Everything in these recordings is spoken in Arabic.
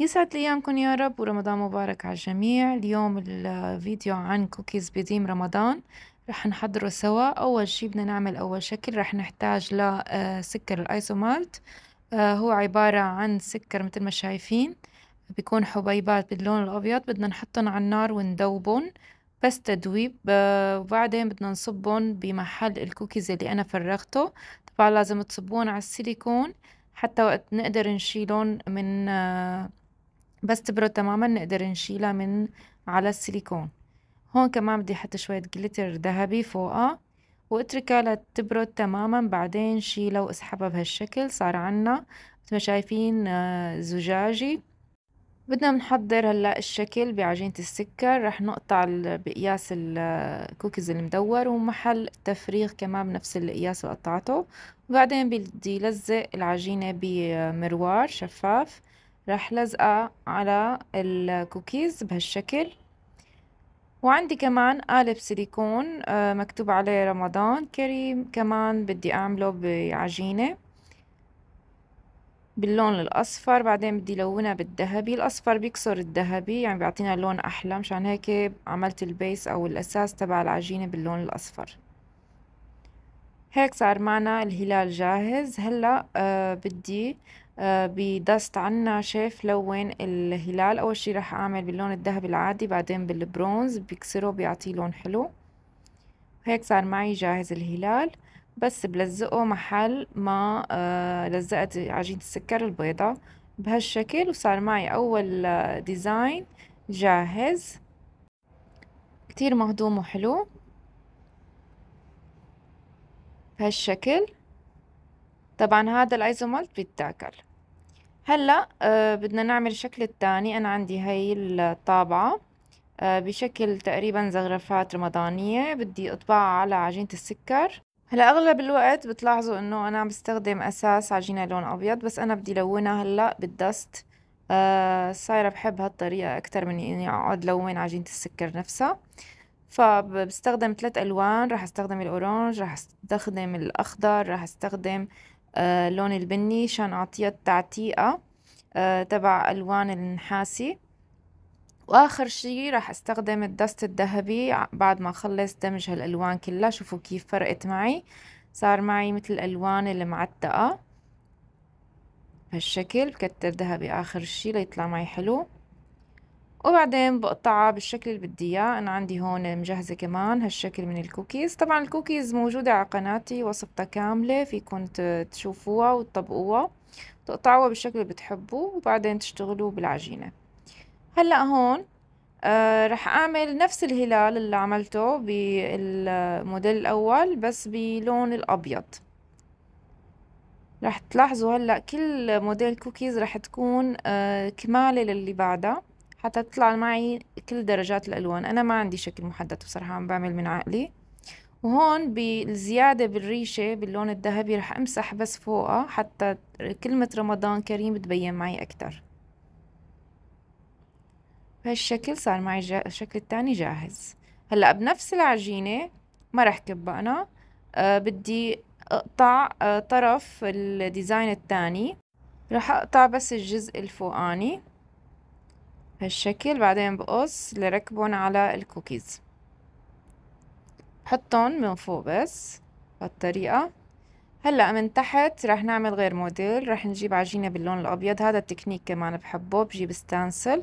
يسعد ايامكم يا رب ورمضان مبارك على الجميع اليوم الفيديو عن كوكيز بديم رمضان رح نحضره سوا اول شي بدنا نعمل اول شكل رح نحتاج لسكر آه، الايزومالت آه، هو عبارة عن سكر مثل ما شايفين بيكون حبيبات باللون الابيض بدنا نحطهم على النار وندوبهم بس تدويب آه، وبعدين بدنا نصبهم بمحل الكوكيز اللي انا فرغته طبعا لازم تصبون على السيليكون حتى وقت نقدر نشيلهم من بس تبرد تماما نقدر نشيلها من على السيليكون هون كمان بدي احط شوية جليتر ذهبي فوقها واتركها لتبرد تماما بعدين شيلها واسحبها بهالشكل صار عنا مثل ما شايفين آه، زجاجي بدنا نحضر هلا الشكل بعجينة السكر رح نقطع بقياس الكوكيز آه، المدور ومحل تفريغ كمان بنفس القياس اللي قطعته وبعدين بدي لزق العجينة بمروار شفاف راح لزقه على الكوكيز بهالشكل وعندي كمان قالب سيليكون آه، مكتوب عليه رمضان كريم كمان بدي أعمله بعجينة باللون الأصفر بعدين بدي لونها بالذهبي الأصفر بيكسر الذهبي يعني بيعطينا لون أحلى مشان هيك عملت البيس أو الأساس تبع العجينة باللون الأصفر هيك صار معنا الهلال جاهز هلأ أه بدي بدست عنا شاف لون الهلال اول شي راح اعمل باللون الذهبي العادي بعدين بالبرونز بكسره بيعطيه لون حلو هيك صار معي جاهز الهلال بس بلزقه محل ما آه، لزقت عجينة السكر البيضة بهالشكل وصار معي أول آه، ديزاين جاهز كتير مهضوم وحلو بهالشكل طبعا هذا الايزومالت بيتاكل هلا أه بدنا نعمل الشكل الثاني انا عندي هي الطابعه أه بشكل تقريبا زغرفات رمضانيه بدي اطبعها على عجينه السكر هلا اغلب الوقت بتلاحظوا انه انا عم بستخدم اساس عجينه لون ابيض بس انا بدي لونها هلا بالدست أه صايره بحب هالطريقه اكثر من اني اقعد لون عجينه السكر نفسها فبستخدم ثلاث الوان راح استخدم الاورانج راح استخدم الاخضر راح استخدم اللون آه، البني عشان أعطيها التعتيقة آه، تبع ألوان النحاسي واخر شي راح استخدم الدست الذهبي بعد ما اخلص دمج هالالوان كلها شوفوا كيف فرقت معي صار معي مثل الالوان المعتقه بهالشكل بكتر ذهبي اخر شي ليطلع معي حلو وبعدين بقطعها بالشكل اللي بدي اياه انا عندي هون مجهزه كمان هالشكل من الكوكيز طبعا الكوكيز موجوده على قناتي وصفتها كامله فيكم تشوفوها وتطبقوها تقطعوها بالشكل اللي بتحبوه وبعدين تشتغلوا بالعجينه هلا هون آه رح اعمل نفس الهلال اللي عملته بالموديل الاول بس بلون الابيض رح تلاحظوا هلا كل موديل كوكيز رح تكون آه كماله للي بعدها حتى تطلع معي كل درجات الألوان أنا ما عندي شكل محدد بصراحة عم بعمل من عقلي وهون بالزيادة بالريشة باللون الذهبي رح أمسح بس فوقها حتى كلمة رمضان كريم تبين معي أكتر بهالشكل صار معي جا... الشكل التاني جاهز هلأ بنفس العجينة ما رح كبها أنا أه بدي أقطع أه طرف الديزاين التاني رح أقطع بس الجزء الفوقاني بهالشكل بعدين بقص اللي ركبهم على الكوكيز حطهم من فوق بس بهالطريقة هلا من تحت رح نعمل غير موديل رح نجيب عجينة باللون الأبيض هذا التكنيك كمان بحبه بجيب ستانسل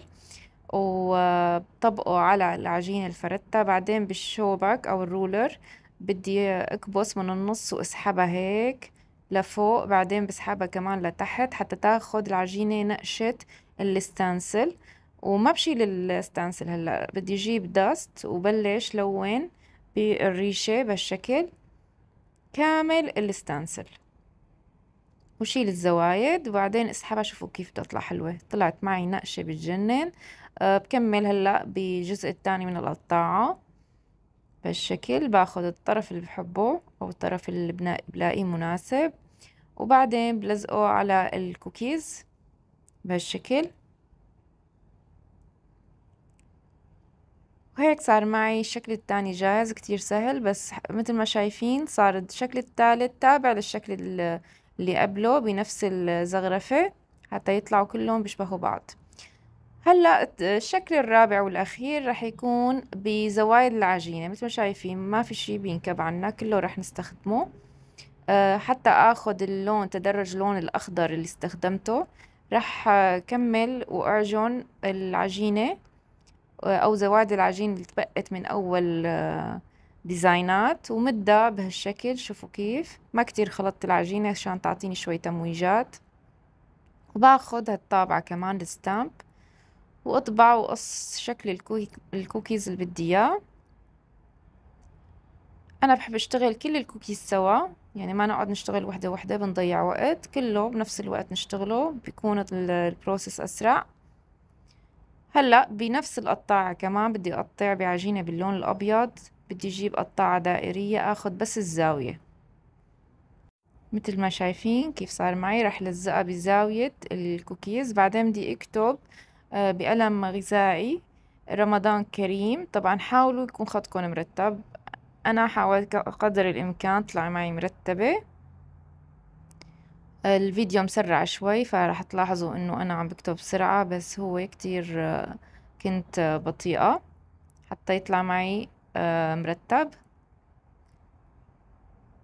وبطبقه على العجينة الفرتة بعدين بالشوبك أو الرولر بدي أكبس من النص وأسحبها هيك لفوق بعدين بسحبها كمان لتحت حتى تاخد العجينة نقشة الستانسل وما بشيل الستانسل هلا بدي اجيب داست وبلش لون بالريشه بهالشكل كامل الستانسل وشيل الزوايد وبعدين اسحبها شوفوا كيف تطلع حلوة طلعت معي نقشة بتجنن أه بكمل هلأ بالجزء الثاني من القطاعة بهالشكل باخد الطرف اللي بحبه أو الطرف اللي بلاقيه مناسب وبعدين بلزقه على الكوكيز بهالشكل وهيك صار معي الشكل الثاني جاهز كتير سهل بس مثل ما شايفين صار الشكل الثالث تابع للشكل اللي قبله بنفس الزغرفة حتى يطلعوا كلهم بيشبهوا بعض هلا الشكل الرابع والاخير رح يكون بزوايا العجينه مثل ما شايفين ما في شي بينكب عنا كله رح نستخدمه آه، حتى اخذ اللون تدرج لون الاخضر اللي استخدمته رح كمل واعجن العجينه أو زوايد العجين اللي تبقت من أول آه، ديزاينات ومدها بهالشكل شوفوا كيف ما كتير خلطت العجينة عشان تعطيني شوي تمويجات وباخد هالطابعة كمان الستامب وأطبع وقص شكل الكوكيز اللي بدي إياه أنا بحب أشتغل كل الكوكيز سوا يعني ما نقعد نشتغل وحدة وحدة بنضيع وقت كله بنفس الوقت نشتغله بيكون البروسيس أسرع هلا بنفس القطاعة كمان بدي اقطع بعجينة باللون الابيض بدي اجيب قطاعة دائرية اخد بس الزاوية مثل ما شايفين كيف صار معي رح لزقها بزاوية الكوكيز بعدين بدي اكتب آه، بقلم غذائي رمضان كريم طبعا حاولوا يكون خطكم مرتب انا حاولت قدر الامكان طلع معي مرتبة الفيديو مسرع شوي فرح تلاحظوا انه انا عم بكتب بسرعة بس هو كتير كنت بطيئة حتى يطلع معي آه، مرتب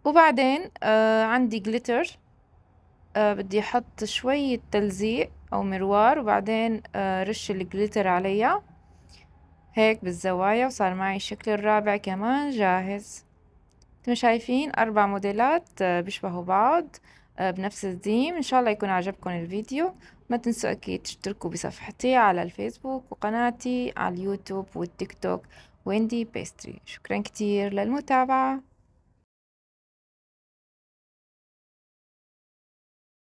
وبعدين آه، عندي جليتر آه، بدي احط شوية تلزيق او مروار وبعدين رش الجليتر عليها هيك بالزوايا وصار معي الشكل الرابع كمان جاهز انتم شايفين اربع موديلات بيشبهوا بعض آه، بنفس الديم ان شاء الله يكون عجبكم الفيديو ما تنسوا اكيد تشتركوا بصفحتي على الفيسبوك وقناتي على اليوتيوب والتيك توك ويندي بيستري شكرا كتير للمتابعه